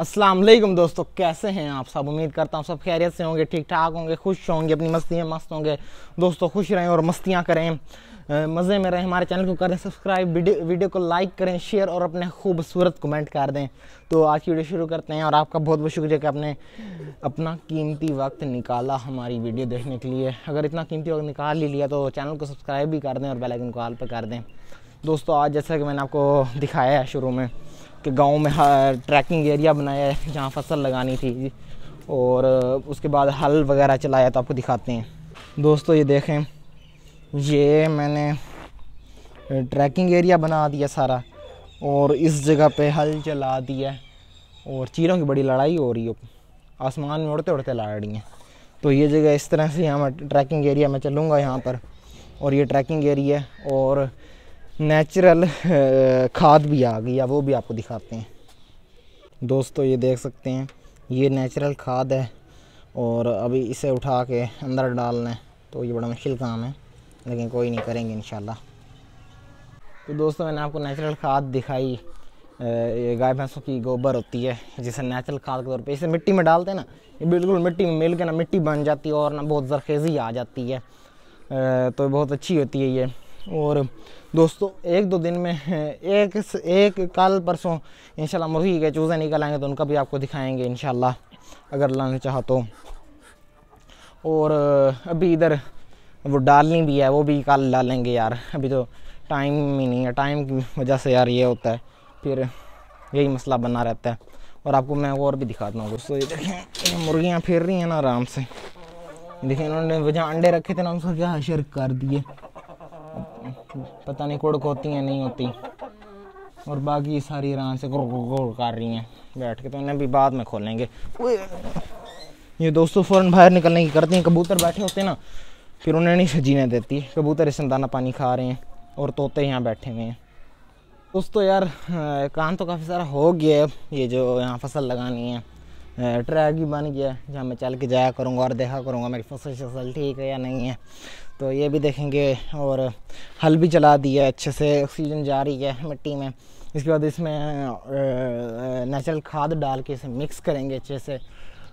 अस्सलाम वालेकुम दोस्तों कैसे हैं आप सब उम्मीद करता हूँ सब खैरियत से होंगे ठीक ठाक होंगे खुश होंगे अपनी मस्ती में मस्त होंगे दोस्तों खुश रहें और मस्तियाँ करें मज़े में रहें हमारे चैनल को करें सब्सक्राइब वीडियो वीडियो को लाइक करें शेयर और अपने खूबसूरत कमेंट कर दें तो आज की वीडियो शुरू करते हैं और आपका बहुत बहुत शुक्रिया कि आपने अपना कीमती वक्त निकाला हमारी वीडियो देखने के लिए अगर इतना कीमती वक्त निकाल ही लिया तो चैनल को सब्सक्राइब भी कर दें और बेलाइकन को पर कर दें दोस्तों आज जैसा कि मैंने आपको दिखाया है शुरू में कि गांव में ट्रैकिंग एरिया बनाया है जहाँ फसल लगानी थी और उसके बाद हल वगैरह चलाया तो आपको दिखाते हैं दोस्तों ये देखें ये मैंने ट्रैकिंग एरिया बना दिया सारा और इस जगह पे हल चला दिया और चीरों की बड़ी लड़ाई हो रही है आसमान में उड़ते उड़ते लड़ रही हैं तो ये जगह इस तरह से यहाँ ट्रैकिंग एरिया में चलूँगा यहाँ पर और ये ट्रैकिंग एरिया और नेचुरल uh, खाद भी आ गई है वो भी आपको दिखाते हैं दोस्तों ये देख सकते हैं ये नेचुरल खाद है और अभी इसे उठा के अंदर डालना है तो ये बड़ा मुश्किल काम है लेकिन कोई नहीं करेंगे इन तो दोस्तों मैंने आपको नेचुरल खाद दिखाई uh, गाय भैंसों की गोबर होती है जिसे नेचुरल खाद के तौर पे इसे मिट्टी में डालते हैं ना ये बिल्कुल मिट्टी में मिल के ना मिट्टी बन जाती है और ना बहुत जरखेज़ी आ जाती है uh, तो बहुत अच्छी होती है ये और दोस्तों एक दो दिन में एक एक कल परसों इंशाल्लाह मुर्गी के चूज़े निकल आएंगे तो उनका भी आपको दिखाएंगे इंशाल्लाह अगर लाना चाह तो और अभी इधर वो डालनी भी है वो भी कल डालेंगे यार अभी तो टाइम ही नहीं है टाइम की वजह से यार ये होता है फिर यही मसला बना रहता है और आपको मैं और भी दिखाता हूँ दोस्तों ये देखें मुर्गियाँ फिर रही हैं ना आराम से देखिए उन्होंने वजह अंडे रखे थे ना उनका क्या हशर कर दिए पता नहीं कुड़क होती हैं नहीं होती और बाकी सारी आराम से गुड़ गुड़ कर रही हैं बैठ के तो इन्हें भी बाद में खोलेंगे ये दोस्तों फ़ौरन बाहर निकलने की करती हैं कबूतर बैठे होते हैं ना फिर उन्हें नहीं सजीने देती कबूतर इसमें दाना पानी खा रहे हैं और तोते यहाँ बैठे हुए हैं दोस्तों यार काम तो काफ़ी सारा हो गया है ये जो यहाँ फसल लगानी है ट्रैक भी बन गया है जहाँ मैं चल के जाया करूँगा और देखा करूँगा मेरी फसल शसल ठीक है या नहीं है तो ये भी देखेंगे और हल भी चला दिया अच्छे से ऑक्सीजन जा रही है मिट्टी में इसके बाद इसमें नेचुरल खाद डाल के इसे मिक्स करेंगे अच्छे से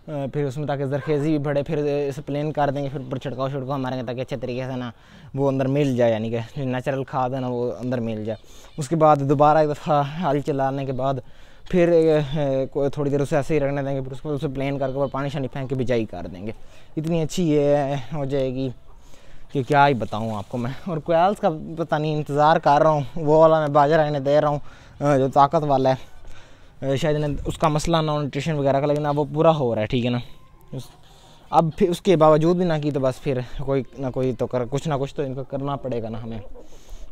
फिर उसमें ताकि जरखेज़ी भी बढ़े फिर इसे प्लेन कर देंगे फिर ऊपर छिड़काव छिड़काव मारेंगे ताकि अच्छे तरीके से ना वो अंदर मिल जाए यानी कि जो नेचुरल खाद है ना वो अंदर मिल जाए उसके बाद दोबारा एक दफ़ा हल चलाने के बाद फिर थोड़ी देर उसे ऐसे ही रखने देंगे फिर उसके बाद उसे प्लेन करके ऊपर पानी शानी फेंक के बिजाई कर देंगे इतनी अच्छी ये हो जाएगी कि क्या ही बताऊँ आपको मैं और कोयल्स का पता नहीं इंतज़ार कर रहा हूँ वो वाला मैं बाजरा इन्हें दे रहा हूँ जो ताकत वाला है शायद इन्हें उसका मसला ना न्यूट्रिशन वगैरह का लेकिन अब वो पूरा हो रहा है ठीक है ना उस, अब फिर उसके बावजूद भी ना की तो बस फिर कोई ना कोई तो कर कुछ ना कुछ तो इनको करना पड़ेगा ना हमें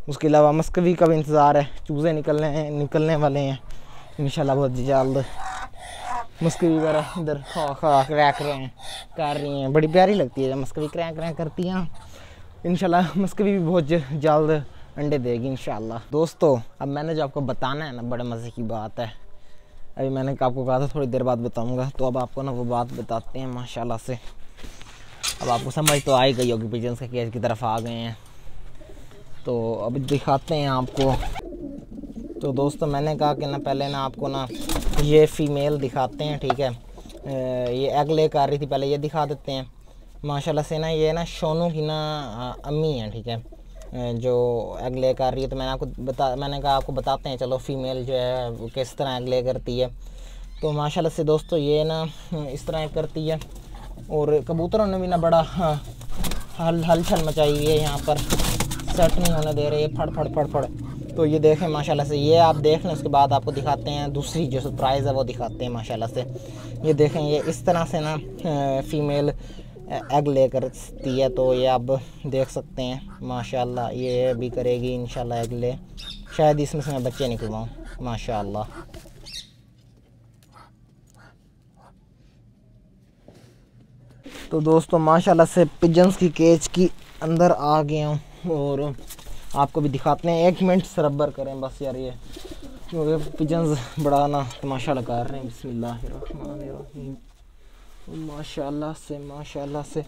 उसके अलावा मस्कवी का भी इंतज़ार है चूज़े निकलने निकलने वाले हैं इन बहुत जल्द मस्कवी वगैरह इधर खा खा क्रैक रहे हैं कर रही हैं बड़ी प्यारी लगती है मस्कवी क्रैक क्रैक करती हैं इनशाला मस्क भी बहुत जल्द अंडे देगी इन दोस्तों अब मैंने जो आपको बताना है ना बड़े मज़े की बात है अभी मैंने आपको कहा था थोड़ी देर बाद बताऊंगा तो अब आपको ना वो बात बताते हैं माशाल्लाह से अब आपको समझ तो आ ही गई होगी पिजन्स का केस की तरफ आ गए हैं तो अब दिखाते हैं आपको तो दोस्तों मैंने कहा कि ना पहले ना आपको ना ये फीमेल दिखाते हैं ठीक है ये एग ले कर रही थी पहले ये दिखा देते हैं माशाल्लाह से ना ये ना सोनू की ना अम्मी हैं ठीक है जो अगले कर रही है तो मैंने आपको बता मैंने कहा आपको बताते हैं चलो फीमेल जो है किस तरह अगले करती है तो माशाल्लाह से दोस्तों ये ना इस तरह करती है और कबूतरों ने भी ना बड़ा हल हलचल मचाई है यहाँ पर सेट नहीं होने दे रही है फड़ फड़ फड़ फड़ तो ये देखें माशाल्लाह से ये आप देख लें उसके बाद आपको दिखाते हैं दूसरी जो सरप्राइज़ है वो दिखाते हैं माशाल्लाह से ये देखें ये इस तरह से ना फीमेल एग लेकर दी है तो ये आप देख सकते हैं माशाल्लाह ये भी करेगी इन एग ले शायद इसमें से मैं बच्चे निकलवाऊँ माशाल्लाह तो दोस्तों माशाल्लाह से पिजन्स की केज की अंदर आ गया हूँ और आपको भी दिखाते हैं एक मिनट सरबर करें बस यार ये क्योंकि पिजन्स बड़ा ना तमाशा लगा रहे हैं बिसमिल्लाम माशाल्लाह से माशाल्लाह से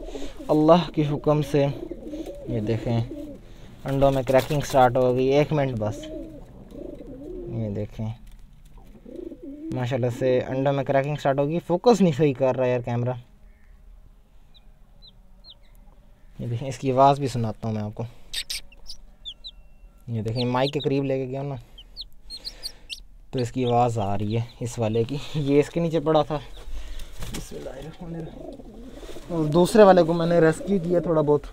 अल्लाह के हुक्म से ये देखें अंडों में क्रैकिंग स्टार्ट हो गई एक मिनट बस ये देखें माशाल्लाह से अंडों में क्रैकिंग स्टार्ट होगी फोकस नहीं सही कर रहा यार कैमरा ये देखें इसकी आवाज़ भी सुनाता हूँ मैं आपको ये देखें माइक के करीब लेके गया ना तो इसकी आवाज़ आ रही है इस वाले की ये इसके नीचे पड़ा था और दूसरे वाले को मैंने रेस्क्यू किया थोड़ा बहुत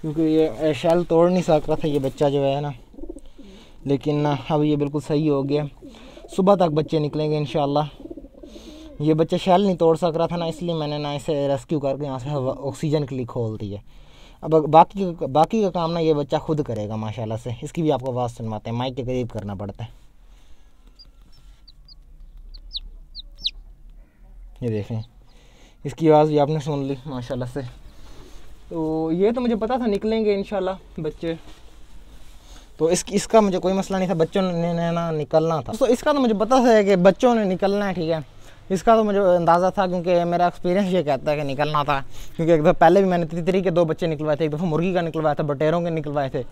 क्योंकि ये शैल तोड़ नहीं सक रहा था ये बच्चा जो है ना लेकिन अब ये बिल्कुल सही हो गया सुबह तक बच्चे निकलेंगे इन ये बच्चा शैल नहीं तोड़ सक रहा था ना इसलिए मैंने ना इसे रेस्क्यू करके यहाँ से ऑक्सीजन के लिए खोल दिया अब बाकी बाकी का काम ना ये बच्चा खुद करेगा माशाल्लाह से इसकी भी आपको आवाज़ सुनवाते हैं माइक के करीब करना पड़ता है ये देखें इसकी आवाज़ भी आपने सुन ली माशाल्लाह से तो ये तो मुझे पता था निकलेंगे इन बच्चे तो इस इसका मुझे कोई मसला नहीं था बच्चों ने ना निकलना था तो इसका तो मुझे पता था कि बच्चों ने निकलना है ठीक है इसका तो मुझे अंदाज़ा था क्योंकि मेरा एक्सपीरियंस ये कहता है कि निकलना था क्योंकि एक दफ़ा पहले भी मैंने तितरी के दो बच्चे निकलवाए थे एक दफ़ा मुर्गी का निकलवाया था बटेरों के निकलवाए थे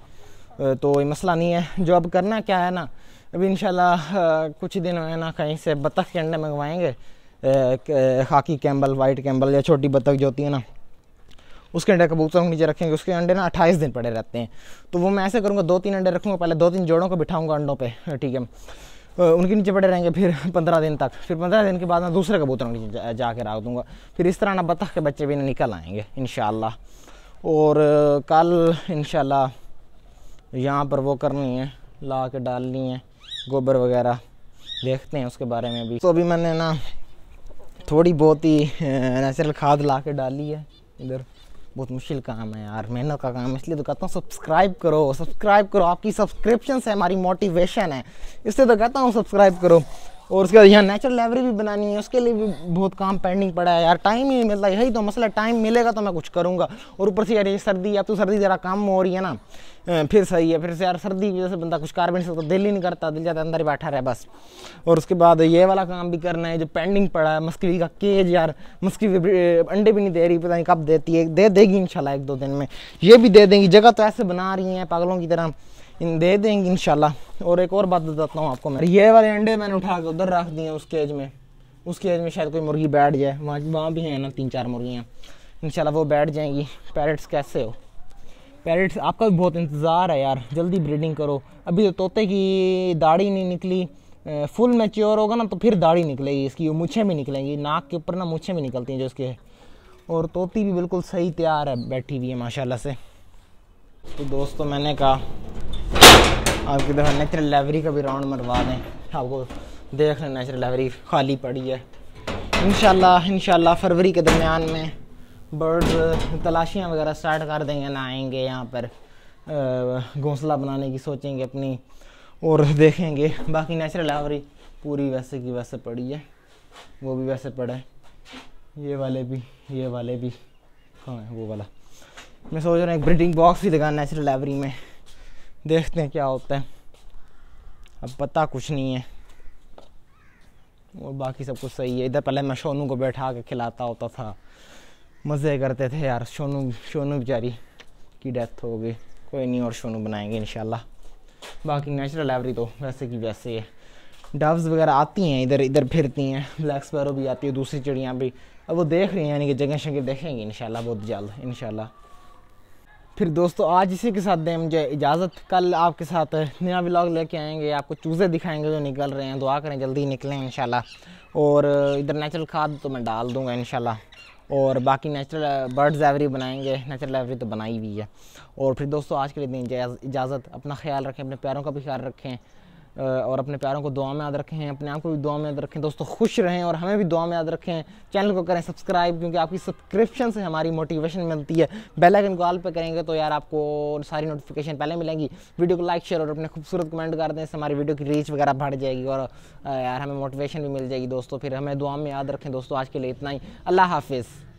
तो ये मसला नहीं है जो अब करना क्या है ना अभी इन कुछ दिन में ना कहीं से बत्तख के अंडे मंगवाएंगे खाकी कैम्बल वाइट कैम्बल या छोटी बतख जो होती है ना उसके अंडे कबूतरों को नीचे रखेंगे उसके अंडे ना अट्ठाईस दिन पड़े रहते हैं तो वो मैं ऐसे करूँगा दो तीन अंडे रखूँगा पहले दो तीन जोड़ों को बिठाऊँगा अंडों पर ठीक है उनके नीचे पड़े रहेंगे फिर पंद्रह दिन तक फिर पंद्रह दिन के बाद मैं दूसरे कबूतरों के नीचे कर रख दूँगा फिर इस तरह ना बतख के बच्चे भी निकल आएंगे इन और कल इन यहाँ पर वो करनी है ला के डालनी है गोबर वगैरह देखते हैं उसके बारे में भी तो अभी मैंने ना थोड़ी बहुत ही नेचुरल खाद ला के डाली है इधर बहुत मुश्किल काम है यार मेहनत का काम इसलिए तो कहता हूँ सब्सक्राइब करो सब्सक्राइब करो आपकी सब्सक्रिप्शन है हमारी मोटिवेशन है इसलिए तो कहता हूँ सब्सक्राइब करो और उसके बाद यहाँ नेचुरल लाइब्रेरी भी बनानी है उसके लिए भी बहुत काम पेंडिंग पड़ा है यार टाइम ही नहीं मिलता यही तो मसला टाइम मिलेगा तो मैं कुछ करूँगा और ऊपर से यार ये सर्दी अब तो सर्दी ज़रा कम हो रही है ना फिर सही है फिर से यार सर्दी की वजह से बंदा कुछ भी नहीं सकता दिल ही नहीं करता दिल जाता अंदर ही बैठा रहा है बस और उसके बाद ये वाला काम भी करना है जो पेंडिंग पड़ा है मस्की का केज यार मस्करी अंडे भी नहीं दे रही पता नहीं कब देती है दे देगी इन एक दो दिन में ये भी दे देंगी जगह तो ऐसे बना रही हैं पागलों की तरह इन दे देंगे इन और एक और बात बताता हूँ आपको मैं ये वाले अंडे मैंने उठा के उधर रख दिए उस केज में उस केज में शायद कोई मुर्गी बैठ जाए वहाँ वहाँ भी हैं ना तीन चार मुर्गियाँ इन वो बैठ जाएंगी पैरट्स कैसे हो पैरट्स आपका भी बहुत इंतज़ार है यार जल्दी ब्रीडिंग करो अभी तो तोते की दाढ़ी नहीं निकली फुल मैच्योर होगा ना तो फिर दाढ़ी निकलेगी इसकी मूछें भी निकलेंगी नाक के ऊपर ना मूछें भी निकलती हैं जो इसके और तोती भी बिल्कुल सही तैयार है बैठी हुई है माशाल्लाह से तो दोस्तों मैंने कहा आपकी दफा नेचुरल लाइब्रेरी का भी राउंड मरवा दें आपको देख लें नेचुरल लाइब्रेरी खाली पड़ी है इन शाला फरवरी के दरमियान में बर्ड तलाशियाँ वगैरह स्टार्ट कर देंगे ना आएंगे यहाँ पर घोंसला बनाने की सोचेंगे अपनी और देखेंगे बाकी नेचुरल लाइब्रेरी पूरी वैसे की वैसे पड़ी है वो भी वैसे पड़ा है ये वाले भी ये वाले भी हाँ वो वाला मैं सोच रहा हूँ एक ब्रिटिंग बॉक्स भी लगा नेचुरल लाइब्रेरी में देखते हैं क्या होता है अब पता कुछ नहीं है और बाकी सब कुछ सही है इधर पहले मैं सोनू को बैठा के खिलाता होता था मज़े करते थे यार सोनू सोनू बेचारी की डेथ हो गई कोई नहीं और सोनू बनाएंगे इन बाकी नेचुरल एवरी तो वैसे की वैसे है डव्स वगैरह आती हैं इधर इधर फिरती हैं ब्लैक स्पैरो भी आती है दूसरी चिड़ियाँ भी अब वो देख रही हैं यानी कि जगह शगह देखेंगी इन बहुत जल्द इन फिर दोस्तों आज इसी के साथ दें मुझे इजाज़त कल आपके साथ नया ब्लॉग लेके आएंगे आपको चूज़े दिखाएंगे जो निकल रहे हैं दुआ करें जल्दी निकलें इन और इधर नेचुरल खाद तो मैं डाल दूँगा इन और बाकी नेचुरल बर्ड्स एवरी बनाएंगे नेचुरल एवरी तो बनाई हुई है और फिर दोस्तों आज के लिए दें इजाज़त अपना ख्याल रखें अपने प्यारों का भी ख्याल रखें और अपने प्यारों को दुआ में याद रखें अपने आप को भी दुआ में याद रखें दोस्तों खुश रहें और हमें भी दुआ में याद रखें चैनल को करें सब्सक्राइब क्योंकि आपकी सब्सक्रिप्शन से हमारी मोटिवेशन मिलती है बेल आइकन को ऑल पे करेंगे तो यार आपको सारी नोटिफिकेशन पहले मिलेंगी वीडियो को लाइक शेयर और अपने खूबसूरत कमेंट कर दें इससे हमारी वीडियो की रीच वगैरह बढ़ जाएगी और यार हमें मोटिवेशन भी मिल जाएगी दोस्तों फिर हमें दुआ में याद रखें दोस्तों आज के लिए इतना ही अल्लाह हाफिज़